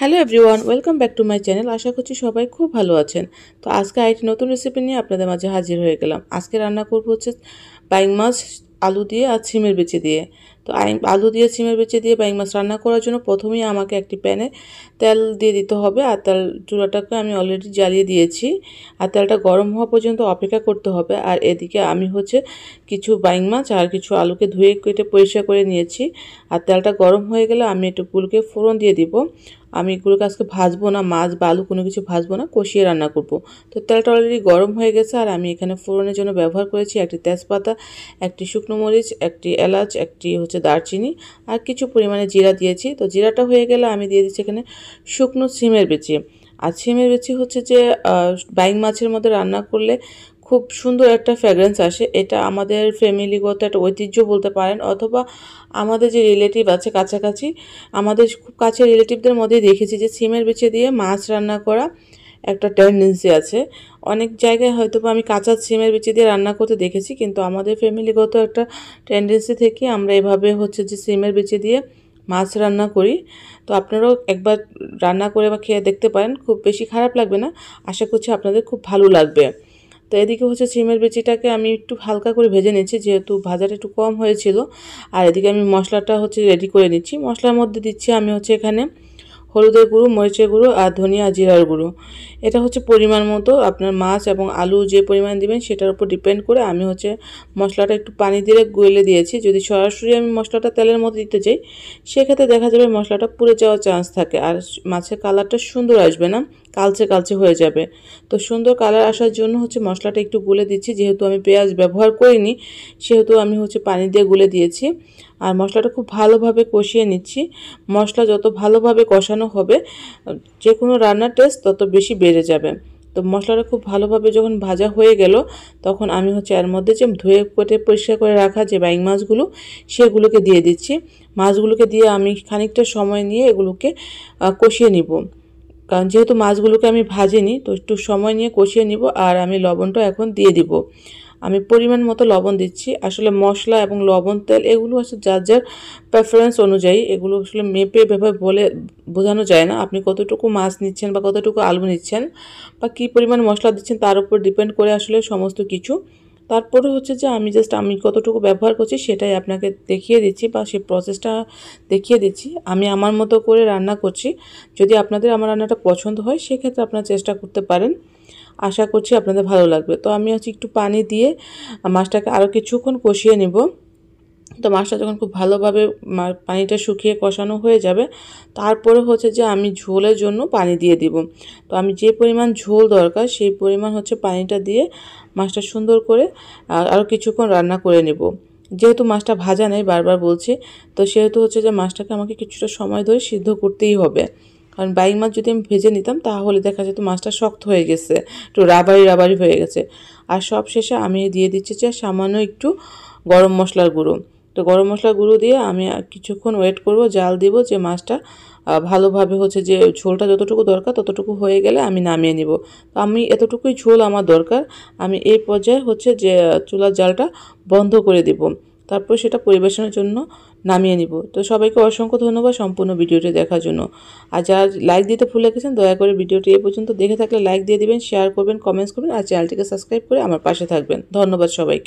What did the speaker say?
hello everyone welcome back to my channel আশা করছি সবাই খুব ভালো আছেন তো আজকে আরেকটি নতুন রেসিপি নিয়ে আপনাদের মাঝে হাজির হয়ে গেলাম আজকে রান্না করবো হচ্ছে বাইং মাছ আলু দিয়ে আর ছিমের বেচে দিয়ে তো আলু দিয়ে সিমের বেচে দিয়ে বাইং মাছ রান্না করার জন্য প্রথমেই আমাকে একটি প্যানে তেল দিয়ে দিতে হবে আর তেল চুলাটাকে আমি অলরেডি জ্বালিয়ে দিয়েছি আর তেলটা গরম হওয়া পর্যন্ত অপেক্ষা করতে হবে আর এদিকে আমি হচ্ছে কিছু বাইং মাছ আর কিছু আলুকে ধুয়ে কেটে পরিষ্কার করে নিয়েছি আর তেলটা গরম হয়ে গেলে আমি একটু গুলকে ফোড়ন দিয়ে দিব আমি এগুলোকে আজকে ভাজবো না মাছ বা আলু কোনো কিছু ভাজবো না কষিয়ে রান্না করব তো তেলটা অলরেডি গরম হয়ে গেছে আর আমি এখানে ফোড়নের জন্য ব্যবহার করেছি একটি তেজপাতা একটি শুকনো মরিচ একটি এলাচ একটি হচ্ছে দারচিনি আর কিছু পরিমাণে জিরা দিয়েছি তো জিরাটা হয়ে গেলে আমি দিয়ে দিচ্ছি এখানে শুকনো সিমের বেচি আর সিমের বেচি হচ্ছে যে বাইং মাছের মধ্যে রান্না করলে খুব সুন্দর একটা ফ্র্যাগরেন্স আসে এটা আমাদের ফ্যামিলিগত একটা ঐতিহ্য বলতে পারেন অথবা আমাদের যে রিলেটিভ আছে কাছাকাছি আমাদের খুব কাছের রিলেটিভদের মধ্যেই দেখেছি যে সিমের বেছে দিয়ে মাছ রান্না করা একটা টেন্ডেন্সি আছে অনেক জায়গায় হয়তো বা আমি কাঁচা সিমের বিচি দিয়ে রান্না করতে দেখেছি কিন্তু আমাদের ফ্যামিলিগত একটা টেন্ডেন্সি থেকে আমরা এভাবে হচ্ছে যে সিমের বিচি দিয়ে মাছ রান্না করি তো আপনারাও একবার রান্না করে বা খেয়ে দেখতে পারেন খুব বেশি খারাপ লাগবে না আশা করছি আপনাদের খুব ভালো লাগবে তো এদিকে হচ্ছে সিমের বিচিটাকে আমি একটু হালকা করে ভেজে নিচ্ছি যেহেতু ভাজাটা একটু কম হয়েছিল আর এদিকে আমি মশলাটা হচ্ছে রেডি করে নিচ্ছি মশলার মধ্যে দিচ্ছি আমি হচ্ছে এখানে হলুদের গুঁড়ো মরিচের গুঁড়ো আর ধনিয়া জিরার গুঁড়ো এটা হচ্ছে পরিমাণ মতো আপনার মাছ এবং আলু যে পরিমাণ দিবেন সেটার উপর ডিপেন্ড করে আমি হচ্ছে মশলাটা একটু পানি দিয়ে গলে দিয়েছি যদি সরাসরি আমি মশলাটা তেলের মধ্যে দিতে চাই সেক্ষেত্রে দেখা যাবে মশলাটা পুড়ে যাওয়ার চান্স থাকে আর মাছের কালারটা সুন্দর আসবে না কালচে কালচে হয়ে যাবে তো সুন্দর কালার আসার জন্য হচ্ছে মশলাটা একটু গুলে দিচ্ছি যেহেতু আমি পেঁয়াজ ব্যবহার করিনি সেহেতু আমি হচ্ছে পানি দিয়ে গুলে দিয়েছি আর মশলাটা খুব ভালোভাবে কষিয়ে নিচ্ছি মশলা যত ভালোভাবে কষানো হবে যে কোনো রান্নার টেস্ট তত বেশি বেড়ে যাবে তো মশলাটা খুব ভালোভাবে যখন ভাজা হয়ে গেল তখন আমি হচ্ছে এর মধ্যে যে ধুয়ে কেটে পরিষ্কার করে রাখা যে বাইং মাছগুলো সেগুলোকে দিয়ে দিচ্ছি মাছগুলোকে দিয়ে আমি খানিকটা সময় নিয়ে এগুলোকে কষিয়ে নিব কারণ যেহেতু মাছগুলোকে আমি ভাজিনি তো একটু সময় নিয়ে কষিয়ে নিব আর আমি লবণটা এখন দিয়ে দিব আমি পরিমাণ মতো লবণ দিচ্ছি আসলে মশলা এবং লবণ তেল এগুলো আসলে যার যার প্রেফারেন্স অনুযায়ী এগুলো আসলে মেপে ভেবে বলে বোঝানো যায় না আপনি কতটুকু মাছ নিচ্ছেন বা কতটুকু আলু নিচ্ছেন বা কী পরিমাণ মশলা দিচ্ছেন তার উপর ডিপেন্ড করে আসলে সমস্ত কিছু তারপরে হচ্ছে যে আমি জাস্ট আমি কতটুকু ব্যবহার করছি সেটাই আপনাকে দেখিয়ে দিচ্ছি বা সেই প্রসেসটা দেখিয়ে দিচ্ছি আমি আমার মতো করে রান্না করছি যদি আপনাদের আমার রান্নাটা পছন্দ হয় সেক্ষেত্রে আপনারা চেষ্টা করতে পারেন আশা করছি আপনাদের ভালো লাগবে তো আমি হচ্ছে একটু পানি দিয়ে মাছটাকে আরও কিছুক্ষণ কষিয়ে নেব তো মাছটা যখন খুব ভালোভাবে পানিটা শুকিয়ে কষানো হয়ে যাবে তারপরে হচ্ছে যে আমি ঝোলের জন্য পানি দিয়ে দিব তো আমি যে পরিমাণ ঝোল দরকার সেই পরিমাণ হচ্ছে পানিটা দিয়ে মাছটা সুন্দর করে আরও কিছুক্ষণ রান্না করে নেব যেহেতু মাছটা ভাজা নেই বারবার বলছি তো সেহেতু হচ্ছে যে মাছটাকে আমাকে কিছুটা সময় ধরে সিদ্ধ করতেই হবে কারণ বাইং মাছ যদি আমি ভেজে নিতাম তাহলে দেখা যেত মাছটা শক্ত হয়ে গেছে একটু রাবারি রাবারি হয়ে গেছে আর সব শেষে আমি দিয়ে দিচ্ছি যে সামান্য একটু গরম মশলার গুঁড়ো তো গরম মশলার গুঁড়ো দিয়ে আমি কিছুক্ষণ ওয়েট করব জাল দিব যে মাছটা ভালোভাবে হচ্ছে যে ঝোলটা যতটুকু দরকার ততটুকু হয়ে গেলে আমি নামিয়ে নিব তো আমি এতটুকুই ঝোল আমার দরকার আমি এই পর্যায়ে হচ্ছে যে চুলার জালটা বন্ধ করে দেব তারপর সেটা পরিবেশনের জন্য নামিয়ে নিব তো সবাইকে অসংখ্য ধন্যবাদ সম্পূর্ণ ভিডিওটি দেখার জন্য আর যারা লাইক দিতে ভুলে গেছেন দয়া করে ভিডিওটি এ পর্যন্ত দেখে থাকলে লাইক দিয়ে দিবেন শেয়ার করবেন কমেন্টস করবেন আর চ্যানেলটিকে সাবস্ক্রাইব করে আমার পাশে থাকবেন ধন্যবাদ সবাইকে